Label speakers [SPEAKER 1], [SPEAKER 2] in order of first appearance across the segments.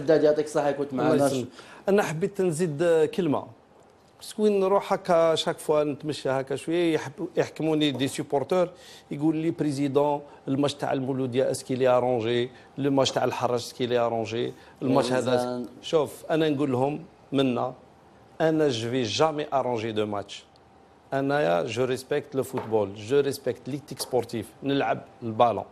[SPEAKER 1] حداد يعطيك الصحه كنت معنا انا حبيت نزيد كلمه سكوين نروح هكا شاك فوا نتمشى هكا شويه يحكموني دي سوبورتور يقول لي بريزيدون الماتش تاع المولوديه اسكي لي ارونجي الماتش تاع الحراج اسكي لي ارونجي الماتش هذا شوف انا نقول لهم منا انا جوفي جامي ارونجي دو ماتش انايا جو ريسبكت لو فوتبول جو ريسبكت ليتيك سبورتيف نلعب البالون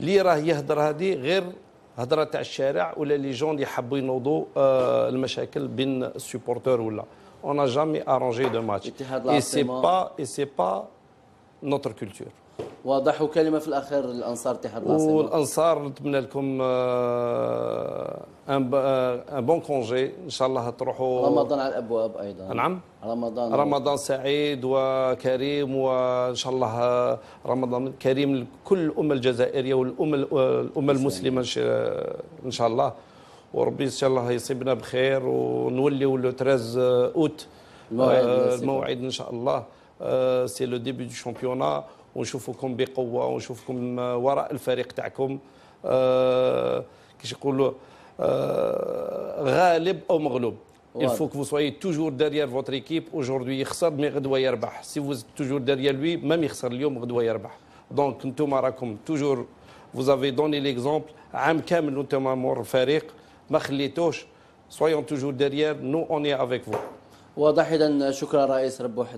[SPEAKER 1] اللي راه يهضر هذه غير هضره تاع الشارع ولا لي جون اللي حبوا ينوضوا آه، المشاكل بين السوبورتور ولا اون n'a jamais arrangé de match. Et c'est pas et c'est pas notre culture. واضح وكلمه في الاخير الانصار اتحاد العاصمه والانصار نتمنى لكم آه، ان بون كونجي ان شاء الله تروحوا رمضان على الابواب ايضا نعم رمضان رمضان سعيد وكريم وان شاء الله رمضان كريم لكل الامه الجزائريه والامه الامه المسلمه ان شاء الله وربي ان شاء الله يصيبنا بخير ونوليو لو 13 اوت الموعد ان شاء الله سي لو ديبي دو شامبيونا ونشوفكم بقوه ونشوفكم وراء الفريق تاعكم كيش يقولوا غالب او مغلوب Il faut que vous soyez toujours derrière votre équipe. Aujourd'hui, il خسر mais غدوة يربح. Si vous êtes toujours derrière lui, même il خسر اليوم غدوة يربح. Donc نتوما راكم toujours vous avez donné l'exemple عام كامل نتوما مور الفريق ما خليتوش. Soyons toujours derrière, nous on est avec vous. واضح اذا شكرا رئيس ربوح